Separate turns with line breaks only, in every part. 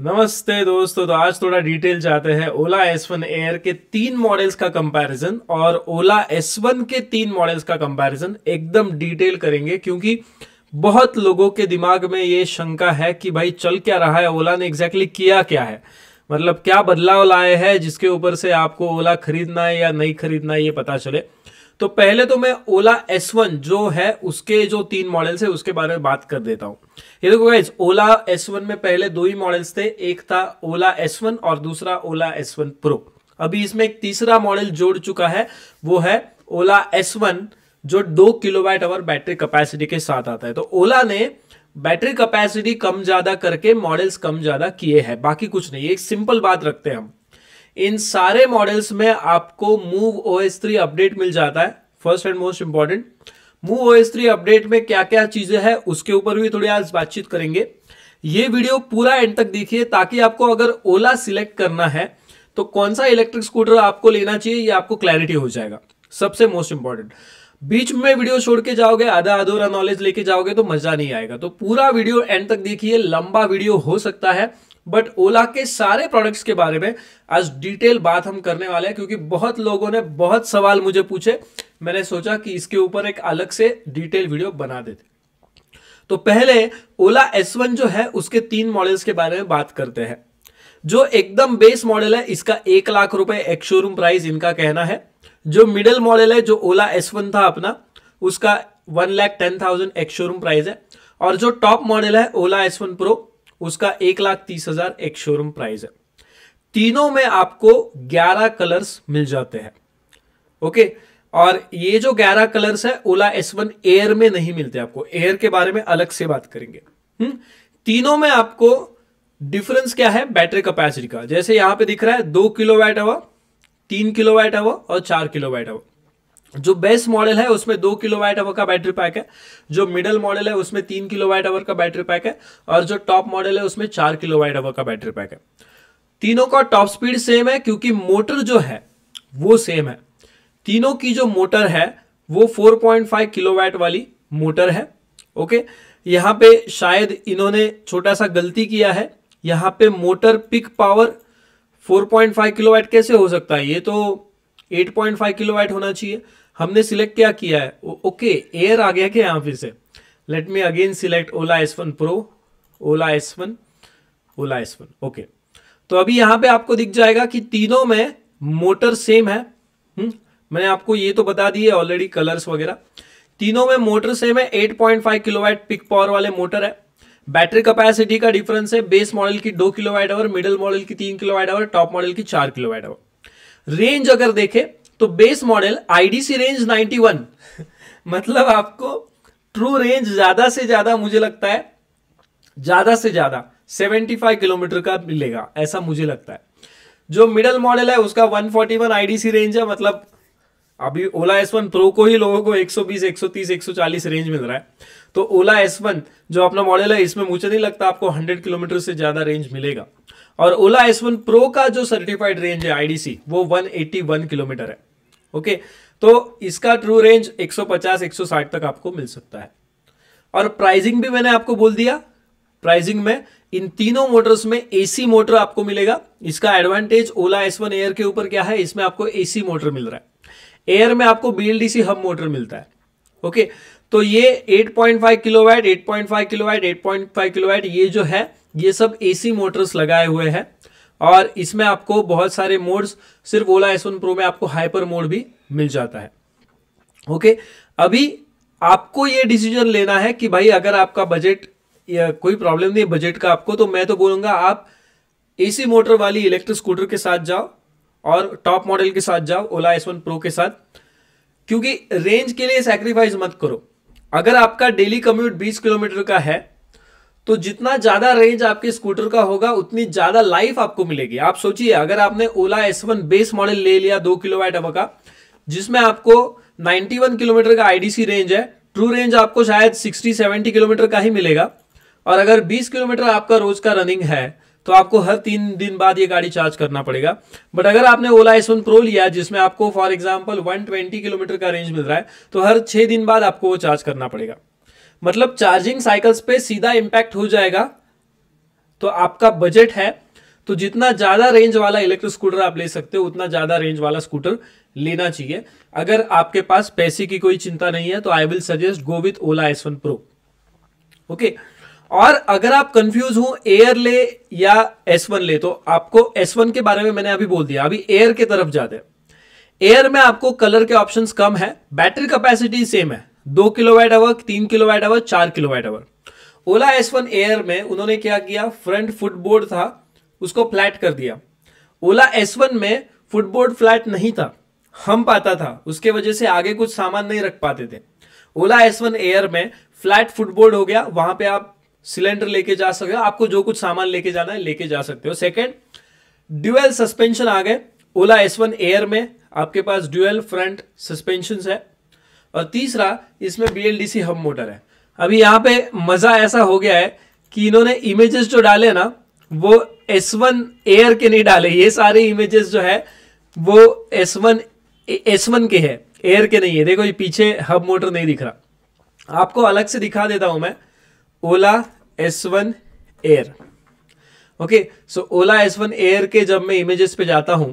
नमस्ते दोस्तों तो आज थोड़ा डिटेल चाहते हैं ओला एस वन एयर के तीन मॉडल्स का कंपैरिजन और ओला एस वन के तीन मॉडल्स का कंपैरिजन एकदम डिटेल करेंगे क्योंकि बहुत लोगों के दिमाग में ये शंका है कि भाई चल क्या रहा है ओला ने एग्जैक्टली exactly किया क्या है मतलब क्या बदलाव लाए हैं जिसके ऊपर से आपको ओला खरीदना है या नहीं खरीदना है ये पता चले तो पहले तो मैं ओला एस वन जो है उसके जो तीन मॉडल्स है उसके बारे में बात कर देता हूँ ये देखो गाइज ओला एस वन में पहले दो ही मॉडल्स थे एक था ओला एस वन और दूसरा ओला एस वन प्रो अभी इसमें एक तीसरा मॉडल जोड़ चुका है वो है ओला एस वन जो दो किलोवाट आवर बैटरी कैपेसिटी के साथ आता है तो ओला ने बैटरी कैपेसिटी कम ज्यादा करके मॉडल्स कम ज्यादा किए हैं बाकी कुछ नहीं एक सिंपल बात रखते हैं हम इन सारे मॉडल्स में आपको Move O S three update मिल जाता है first and most important Move O S three update में क्या क्या चीजें हैं उसके ऊपर भी थोड़ी आज बातचीत करेंगे ये वीडियो पूरा एंड तक देखिए ताकि आपको अगर ओला सिलेक्ट करना है तो कौन सा इलेक्ट्रिक स्कूटर आपको लेना चाहिए ये आपको क्लैरिटी हो जाएगा सबसे मोस्ट इंपॉर्टेंट बीच में वीडियो छोड़ के जाओगे आधा अधूरा नॉलेज लेके जाओगे तो मजा नहीं आएगा तो पूरा वीडियो एंड तक देखिए लंबा वीडियो हो सकता है बट ओला के सारे प्रोडक्ट्स के बारे में आज डिटेल बात हम करने वाले हैं क्योंकि बहुत लोगों ने बहुत सवाल मुझे पूछे मैंने सोचा कि इसके ऊपर एक अलग से डिटेल वीडियो बना देते तो पहले ओला एस वन जो है उसके तीन मॉडल्स के बारे में बात करते हैं जो एकदम बेस मॉडल है इसका एक लाख रुपए एक शोरूम प्राइस इनका कहना है जो मिडल मॉडल है जो ओला एस वन था अपना उसका one lakh ten thousand ex showroom price है और जो टॉप मॉडल है ओला एस वन प्रो उसका एक लाख तीस हजार एक शोरूम प्राइस है तीनों में आपको ग्यारह कलर्स मिल जाते हैं ओके और ये जो ग्यारह कलर्स है ओला एस वन एयर में नहीं मिलते आपको एयर के बारे में अलग से बात करेंगे हुँ? हम्म? तीनों में आपको डिफरेंस क्या है बैटरी कैपेसिटी का जैसे यहां पे दिख रहा है दो किलो वैट हवा तीन किलो वैट हवा और चार किलो वैट हवा जो बेस मॉडल है उसमें दो किलो वाइट अवर का बैटरी पैक है जो मिडल मॉडल है उसमें तीन किलो वाइट अवर का बैटरी पैक है और जो टॉप मॉडल है उसमें चार किलो वाइट अवर का बैटरी पैक है तीनों का टॉप स्पीड सेम है क्योंकि मोटर जो है वो सेम है तीनों की जो मोटर है वो 4.5 वाइट वाली मोटर है ओके यहाँ पे शायद इन्होंने छोटा सा गलती किया है यहाँ पे मोटर पिक पावर 4.5 वाइट कैसे हो सकता है ये तो 8.5 किलोवाट होना चाहिए हमने सिलेक्ट क्या किया है ओके एयर आ गया क्या यहाँ फिर से let me again select Ola S one pro Ola S one Ola S one okay तो अभी यहाँ पे आपको दिख जाएगा कि तीनों में मोटर सेम है हुँ? हम्म, मैंने आपको ये तो बता दी है ऑलरेडी कलर्स वगैरह तीनों में मोटर सेम है 8.5 किलोवाट पिक पावर वाले मोटर है बैटरी कैपेसिटी का डिफरेंस है बेस मॉडल की दो kilo watt hour middle model की तीन kilo watt hour top model की चार किलो वाइट आवर रेंज अगर देखें तो बेस मॉडल आईडीसी रेंज 91 मतलब आपको ट्रू रेंज ज्यादा से ज्यादा मुझे लगता है ज्यादा से ज्यादा 75 किलोमीटर का मिलेगा ऐसा मुझे लगता है जो मिडल मॉडल है उसका 141 आईडीसी रेंज है मतलब अभी ओला एस वन प्रो को ही लोगों को 120, 130, 140 रेंज मिल रहा है तो ओला एस वन जो अपना मॉडल है इसमें मुझे नहीं लगता आपको 100 किलोमीटर से ज़्यादा रेंज मिलेगा और ओला एस वन प्रो का जो सर्टिफाइड रेंज है आईडीसी वो 181 किलोमीटर है ओके तो इसका ट्रू रेंज 150-160 तक आपको मिल सकता है और प्राइजिंग भी मैंने आपको बोल दिया प्राइजिंग में इन तीनों मोटर्स में एसी मोटर आपको मिलेगा इसका advantage Ola S one air के ऊपर क्या है इसमें आपको एसी मोटर मिल रहा है एयर में आपको बीएलडीसी हब मोटर मिलता है ओके तो ये 8.5 किलोवाट 8.5 किलोवाट 8.5 किलोवाट ये जो है ये सब एसी मोटर्स लगाए हुए हैं और इसमें आपको बहुत सारे मोड्स सिर्फ ओला एस वन प्रो में आपको हाइपर मोड भी मिल जाता है ओके अभी आपको ये डिसीजन लेना है कि भाई अगर आपका बजट या कोई प्रॉब्लम नहीं है बजट का आपको तो मैं तो बोलूंगा आप एसी मोटर वाली इलेक्ट्रिक स्कूटर के साथ जाओ और टॉप मॉडल के साथ जाओ ओला एस वन प्रो के साथ क्योंकि रेंज के लिए सेक्रीफाइस मत करो अगर आपका डेली कम्यूट बीस किलोमीटर का है तो जितना ज्यादा रेंज आपके स्कूटर का होगा उतनी ज्यादा लाइफ आपको मिलेगी आप सोचिए अगर आपने ओला एस बेस मॉडल ले लिया दो किलो वाइट का जिसमें आपको 91 किलोमीटर का आईडीसी रेंज है ट्रू रेंज आपको शायद 60-70 किलोमीटर का ही मिलेगा और अगर 20 किलोमीटर आपका रोज का रनिंग है तो आपको हर तीन दिन बाद ये गाड़ी चार्ज करना पड़ेगा बट अगर आपने ओला एस वन प्रो लिया जिसमें आपको फॉर एग्जाम्पल 120 किलोमीटर का रेंज मिल रहा है तो हर छह दिन बाद आपको वो चार्ज करना पड़ेगा मतलब चार्जिंग साइकिल्स पे सीधा इंपैक्ट हो जाएगा तो आपका बजट है तो जितना ज़्यादा रेंज वाला इलेक्ट्रिक स्कूटर आप ले सकते हो उतना ज़्यादा रेंज वाला स्कूटर लेना चाहिए अगर आपके पास पैसे की कोई चिंता नहीं है तो I will suggest go with Ola S one pro okay और अगर आप कंफ्यूज हो एयर ले या एस वन ले तो आपको एस वन के बारे में मैंने अभी बोल दिया अभी एयर के तरफ जाते हैं एयर में आपको कलर के ऑप्शंस कम है बैटरी कैपेसिटी सेम है दो वाइट आवर तीन वाइट आवर चार watt hour Ola S one air में उन्होंने क्या किया फ्रंट फुटबोर्ड था उसको फ्लैट कर दिया ओला एस वन में फुटबोर्ड फ्लैट नहीं था हम पाता था उसके वजह से आगे कुछ सामान नहीं रख पाते थे ओला एस वन एयर में फ्लैट फुटबोर्ड हो गया वहां पे आप सिलेंडर लेके जा सकते हो आपको जो कुछ सामान लेके जाना है लेके जा सकते हो सेकेंड ड्यूएल सस्पेंशन आ गए ओला एस वन एयर में आपके पास ड्यूएल फ्रंट सस्पेंशन है और तीसरा इसमें बी हब मोटर है अभी यहाँ पे मज़ा ऐसा हो गया है कि इन्होंने इमेजेस जो डाले ना वो S1 एयर के नहीं डाले ये सारे इमेजेस जो है वो S1 S1 के है एयर के नहीं है देखो ये पीछे हब मोटर नहीं दिख रहा आपको अलग से दिखा देता हूं मैं Ola S1 air okay so Ola S1 air के जब मैं इमेजेस पे जाता हूं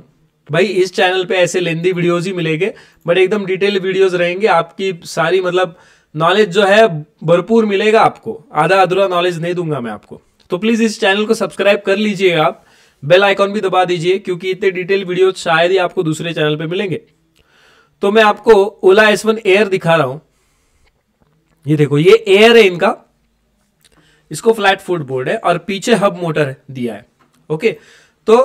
भाई इस चैनल पे ऐसे लेंदी वीडियोज ही मिलेंगे बट एकदम डिटेल वीडियोज रहेंगे आपकी सारी मतलब नॉलेज जो है भरपूर मिलेगा आपको आधा अधूरा नॉलेज नहीं दूंगा मैं आपको तो प्लीज़ इस चैनल को सब्सक्राइब कर लीजिएगा आप बेल आइकॉन भी दबा दीजिए क्योंकि इतने डिटेल वीडियो शायद ही आपको दूसरे चैनल पे मिलेंगे तो मैं आपको ओला एस वन एयर दिखा रहा हूं ये देखो ये एयर है इनका इसको फ्लैट फुट बोर्ड है और पीछे हब मोटर दिया है ओके तो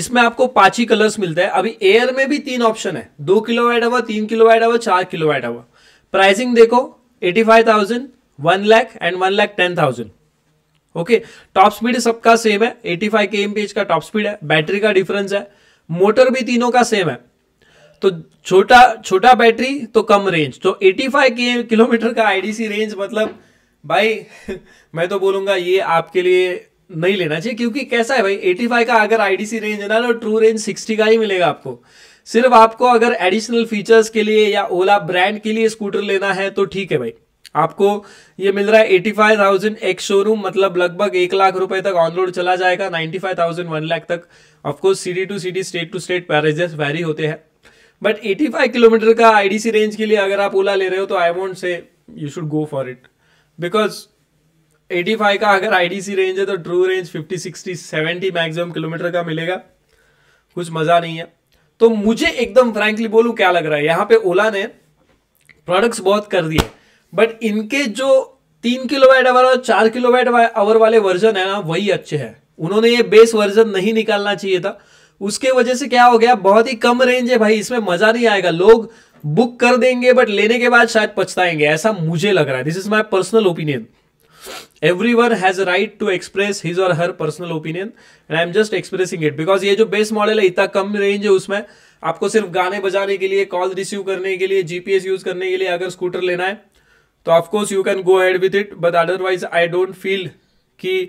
इसमें आपको पांच ही कलर्स मिलते हैं अभी एयर में भी तीन ऑप्शन है दो किलो वाइट हवा तीन किलो वाइट हवा चार किलो वाइट हवा प्राइसिंग देखो eighty five thousand one lakh and one lakh ten thousand okay top speed सबका सेम है eighty five K M P H का टॉप स्पीड है बैटरी का डिफरेंस है मोटर भी तीनों का सेम है तो छोटा छोटा बैटरी तो कम रेंज तो 85 के किलोमीटर का आईडीसी रेंज मतलब भाई मैं तो बोलूंगा ये आपके लिए नहीं लेना चाहिए क्योंकि कैसा है भाई 85 का अगर आईडीसी रेंज है ना तो ट्रू रेंज 60 का ही मिलेगा आपको सिर्फ आपको अगर एडिशनल फीचर्स के लिए या ओला ब्रांड के लिए स्कूटर लेना है तो ठीक है भाई आपको ये मिल रहा है eighty five thousand ex showroom मतलब लगभग एक लाख रुपए तक ऑन रोड चला जाएगा ninety five thousand one lakh तक of course city to city state to state पैरेजेस वेरी होते हैं बट एटी फाइव किलोमीटर का आईडीसी रेंज के लिए अगर आप ओला ले रहे हो तो I want say you should go for it because 85 का अगर आईडीसी रेंज है तो ट्रू रेंज 50 60 70 मैक्सिमम किलोमीटर का मिलेगा कुछ मजा नहीं है तो मुझे एकदम फ्रेंकली बोलू क्या लग रहा है यहां पे ओला ने प्रोडक्ट्स बहुत कर दिए बट इनके जो तीन किलोवाट आवर और चार किलोवाट आवर वाले वर्जन है ना वही अच्छे हैं उन्होंने ये बेस वर्जन नहीं निकालना चाहिए था उसके वजह से क्या हो गया बहुत ही कम रेंज है भाई इसमें मजा नहीं आएगा लोग बुक कर देंगे बट लेने के बाद शायद पछताएंगे ऐसा मुझे लग रहा है this is my personal opinion everyone has right to express his और her personal opinion and I am just expressing it because ये जो बेस मॉडल है इतना कम रेंज है उसमें आपको सिर्फ गाने बजाने के लिए कॉल रिसीव करने के लिए जीपीएस यूज करने के लिए अगर स्कूटर लेना है तो of course you can go ahead with it but otherwise I don't feel कि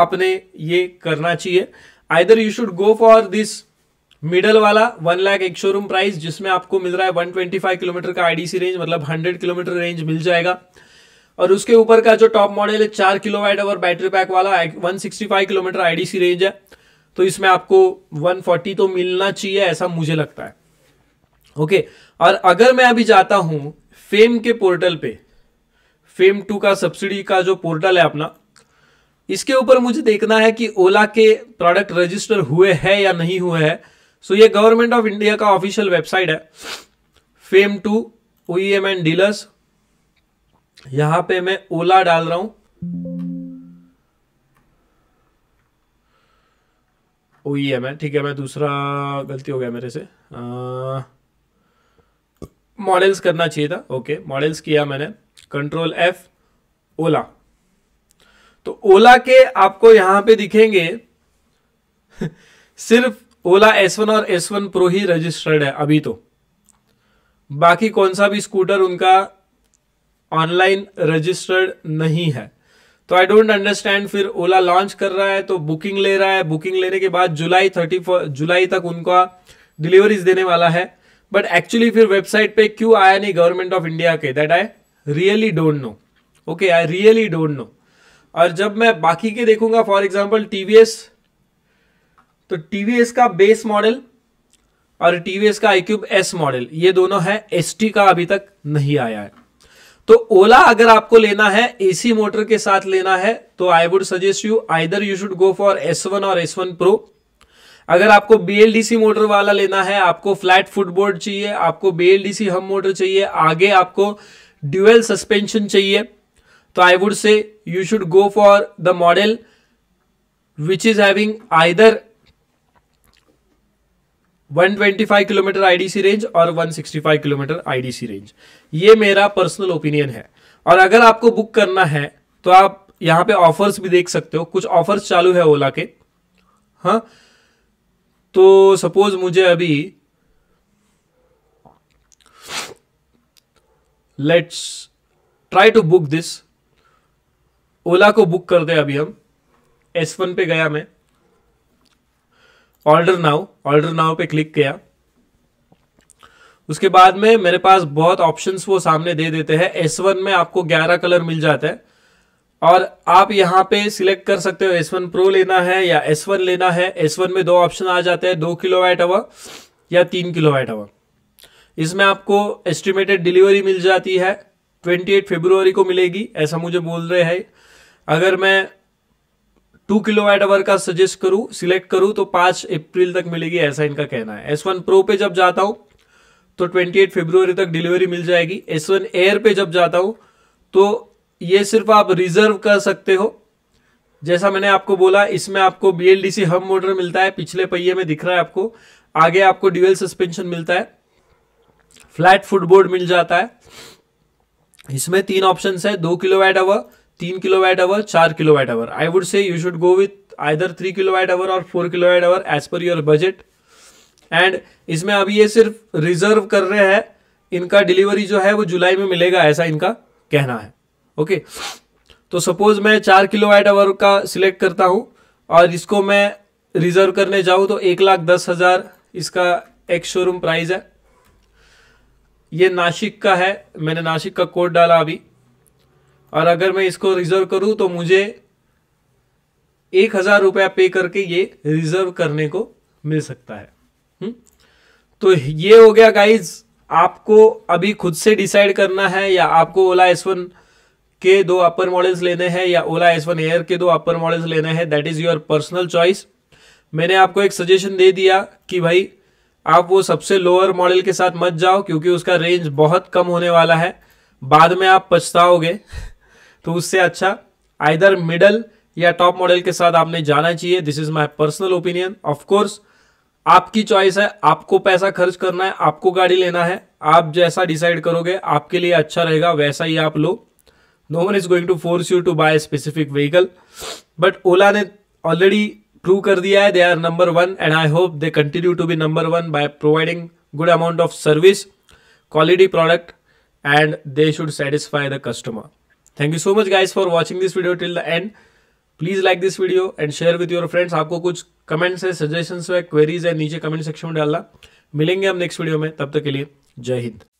आपने ये करना चाहिए either you should go for this middle वाला one lakh ex showroom price जिसमें आपको मिल रहा है 125 किलोमीटर का आईडीसी रेंज मतलब 100 किलोमीटर रेंज मिल जाएगा और उसके ऊपर का जो टॉप मॉडल है चार kilo watt hour battery pack वाला 165 किलोमीटर आईडीसी रेंज है तो इसमें आपको 140 तो मिलना चाहिए ऐसा मुझे लगता है ओके और अगर मैं अभी जाता हूं फेम के पोर्टल पे फेम टू का सब्सिडी का जो पोर्टल है अपना इसके ऊपर मुझे देखना है कि ओला के प्रोडक्ट रजिस्टर हुए है या नहीं हुए है सो ये गवर्नमेंट ऑफ इंडिया का ऑफिशियल वेबसाइट है FAME two O M and dealers यहां पे मैं ओला डाल रहा हूं ओई है मैं ठीक है मैं दूसरा गलती हो गया मेरे से मॉडल्स करना चाहिए था ओके मॉडल्स किया मैंने कंट्रोल एफ ओला तो ओला के आपको यहां पे दिखेंगे सिर्फ ओला एस वन और एस वन प्रो ही रजिस्टर्ड है अभी तो बाकी कौन सा भी स्कूटर उनका ऑनलाइन रजिस्टर्ड नहीं है तो आई डोंट अंडरस्टैंड फिर ओला लॉन्च कर रहा है तो बुकिंग ले रहा है बुकिंग लेने के बाद जुलाई थर्टी जुलाई तक उनका डिलीवरीज देने वाला है बट एक्चुअली फिर वेबसाइट पे क्यों आया नहीं गवर्नमेंट ऑफ इंडिया के that I really don't know okay I really don't know और जब मैं बाकी के देखूंगा फॉर एग्जाम्पल टीवीएस तो टीवीएस का बेस मॉडल और टीवीएस का आई क्यूब एस मॉडल ये दोनों है एसटी का अभी तक नहीं आया है तो ओला अगर आपको लेना है एसी मोटर के साथ लेना है तो I would suggest you either you should go for S one और एस वन प्रो अगर आपको बीएलडीसी मोटर वाला लेना है आपको फ्लैट फुटबोर्ड चाहिए आपको बीएलडीसी हम मोटर चाहिए आगे आपको ड्यूएल सस्पेंशन चाहिए तो I would say you should go for the model which is having either 125 kilometre IDC range और 165 किलोमीटर आईडीसी रेंज ये मेरा पर्सनल ओपिनियन है और अगर आपको बुक करना है तो आप यहाँ पे ऑफर्स भी देख सकते हो कुछ ऑफर्स चालू है ओला के हाँ तो सपोज मुझे अभी let's try to book this Ola को बुक कर दे अभी हम एस वन पे गया मैं ऑर्डर नाउ ऑर्डर नाउ पे क्लिक किया उसके बाद में मेरे पास बहुत ऑप्शंस वो सामने दे देते हैं एस वन में आपको ग्यारह कलर मिल जाता है और आप यहाँ पे सिलेक्ट कर सकते हो एस वन प्रो लेना है या एस वन लेना है एस वन में दो ऑप्शन आ जाते हैं दो किलो वाइट आवर या तीन किलो वाइट आवर इसमें आपको एस्टिमेटेड डिलीवरी मिल जाती है ट्वेंटी एट फेब्रुवरी को मिलेगी ऐसा मुझे बोल रहे हैं अगर मैं टू किलो वाट का सजेस्ट करूं सिलेक्ट करूं तो पांच अप्रैल तक मिलेगी ऐसा इनका कहना है एस वन प्रो पे जब जाता हूं तो 28 फरवरी तक डिलीवरी मिल जाएगी एस वन एयर पे जब जाता हूं तो ये सिर्फ आप रिजर्व कर सकते हो जैसा मैंने आपको बोला इसमें आपको बी एल डी सी हम मोटर मिलता है पिछले पहिए में दिख रहा है आपको आगे आपको ड्यूएल सस्पेंशन मिलता है फ्लैट फुटबोर्ड मिल जाता है इसमें तीन ऑप्शन है दो किलो वैट अवर तीन किलो वैट आवर चार kilo watt hour I would say you should go with either three kilo watt hour और four kilo watt hour as per your budget and इसमें अभी ये सिर्फ reserve कर रहे हैं इनका डिलीवरी जो है वो जुलाई में मिलेगा ऐसा इनका कहना है ओके okay? तो सपोज मैं चार किलो वाइट आवर का सिलेक्ट करता हूँ और इसको मैं रिजर्व करने जाऊँ तो एक लाख दस हज़ार इसका एक्स शोरूम प्राइस है ये नासिक का है मैंने नासिक का कोड डाला अभी और अगर मैं इसको रिजर्व करूँ तो मुझे एक हज़ार रुपया पे करके ये रिजर्व करने को मिल सकता है हुँ? हम्म? तो ये हो गया गाइज आपको अभी खुद से डिसाइड करना है या आपको ओला एस वन के दो अपर मॉडल्स लेने हैं या ओला एस वन एयर के दो अपर मॉडल्स लेने हैं that is your personal choice मैंने आपको एक सजेशन दे दिया कि भाई आप वो सबसे लोअर मॉडल के साथ मत जाओ क्योंकि उसका रेंज बहुत कम होने वाला है बाद में आप पछताओगे तो उससे अच्छा आइधर मिडल या टॉप मॉडल के साथ आपने जाना चाहिए this is my personal opinion of course आपकी चॉइस है आपको पैसा खर्च करना है आपको गाड़ी लेना है आप जैसा डिसाइड करोगे आपके लिए अच्छा रहेगा वैसा ही आप लो no one is going to force you to buy specific vehicle but Ola ने ऑलरेडी प्रूव कर दिया है they are number one and I hope they continue to be number one by providing good amount of service quality product and they should satisfy the customer thank you so much guys for watching this video till the end please like this video and share with your friends आपको कुछ comments है suggestion है queries है नीचे comment section में डालना मिलेंगे हम नेक्स्ट वीडियो में तब तक के लिए जय हिंद